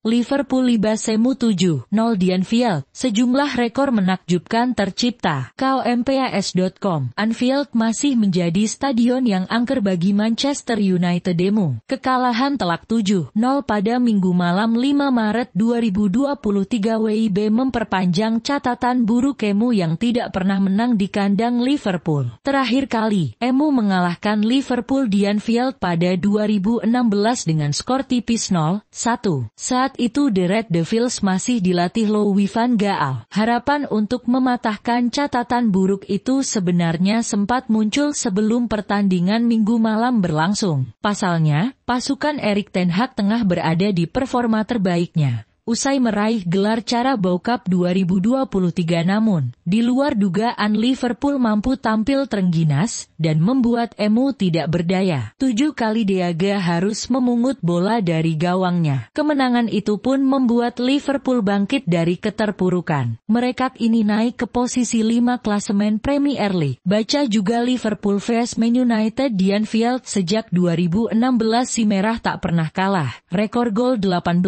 Liverpool Libasemu 7-0 Dianfield sejumlah rekor menakjubkan tercipta. KOMPAS.com Anfield masih menjadi stadion yang angker bagi Manchester United demo. Kekalahan telak 7-0 pada minggu malam 5 Maret 2023 WIB memperpanjang catatan buruk Emu yang tidak pernah menang di kandang Liverpool. Terakhir kali, Emu mengalahkan Liverpool di Anfield pada 2016 dengan skor tipis 0-1. Saat saat itu The Red Devils masih dilatih Louis van Gaal. Harapan untuk mematahkan catatan buruk itu sebenarnya sempat muncul sebelum pertandingan minggu malam berlangsung. Pasalnya, pasukan Erik Ten Hag tengah berada di performa terbaiknya usai meraih gelar cara Cup 2023 namun, di luar dugaan Liverpool mampu tampil terengginas dan membuat Emu tidak berdaya. Tujuh kali Diaga harus memungut bola dari gawangnya. Kemenangan itu pun membuat Liverpool bangkit dari keterpurukan. Mereka ini naik ke posisi 5 klasemen Premier League. Baca juga Liverpool vs Man United di Anfield sejak 2016 si Merah tak pernah kalah. Rekor gol 18,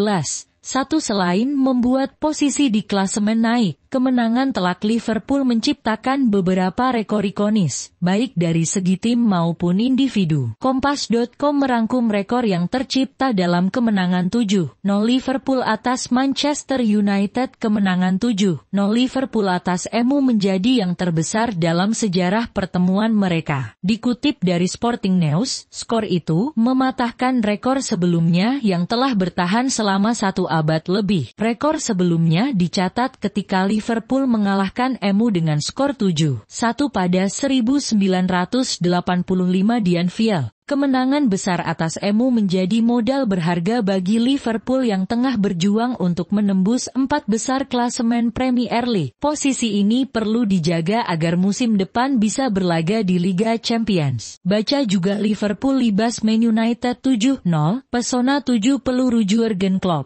satu selain membuat posisi di klasemen naik kemenangan telak Liverpool menciptakan beberapa rekor ikonis, baik dari segi tim maupun individu. Kompas.com merangkum rekor yang tercipta dalam kemenangan 7-0 Liverpool atas Manchester United kemenangan 7-0 Liverpool atas MU menjadi yang terbesar dalam sejarah pertemuan mereka. Dikutip dari Sporting News, skor itu mematahkan rekor sebelumnya yang telah bertahan selama satu abad lebih. Rekor sebelumnya dicatat ketika Liverpool Liverpool mengalahkan MU dengan skor 7-1 pada 1985 di Anfield. Kemenangan besar atas MU menjadi modal berharga bagi Liverpool yang tengah berjuang untuk menembus empat besar klasemen Premier League. Posisi ini perlu dijaga agar musim depan bisa berlaga di Liga Champions. Baca juga Liverpool libas Man United 7-0, pesona 7 peluru Jurgen Klopp.